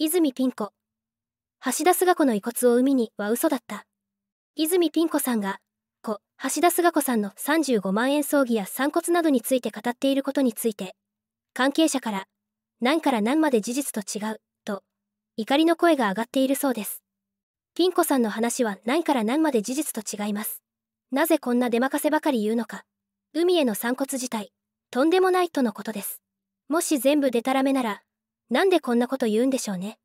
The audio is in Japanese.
泉ピン子。橋田壽賀子の遺骨を海には嘘だった。泉ピン子さんが、子、橋田壽賀子さんの35万円葬儀や散骨などについて語っていることについて、関係者から、何から何まで事実と違う、と、怒りの声が上がっているそうです。ピン子さんの話は何から何まで事実と違います。なぜこんな出任せばかり言うのか。海への散骨自体、とんでもないとのことです。もし全部でたらめなら、なんでこんなこと言うんでしょうね。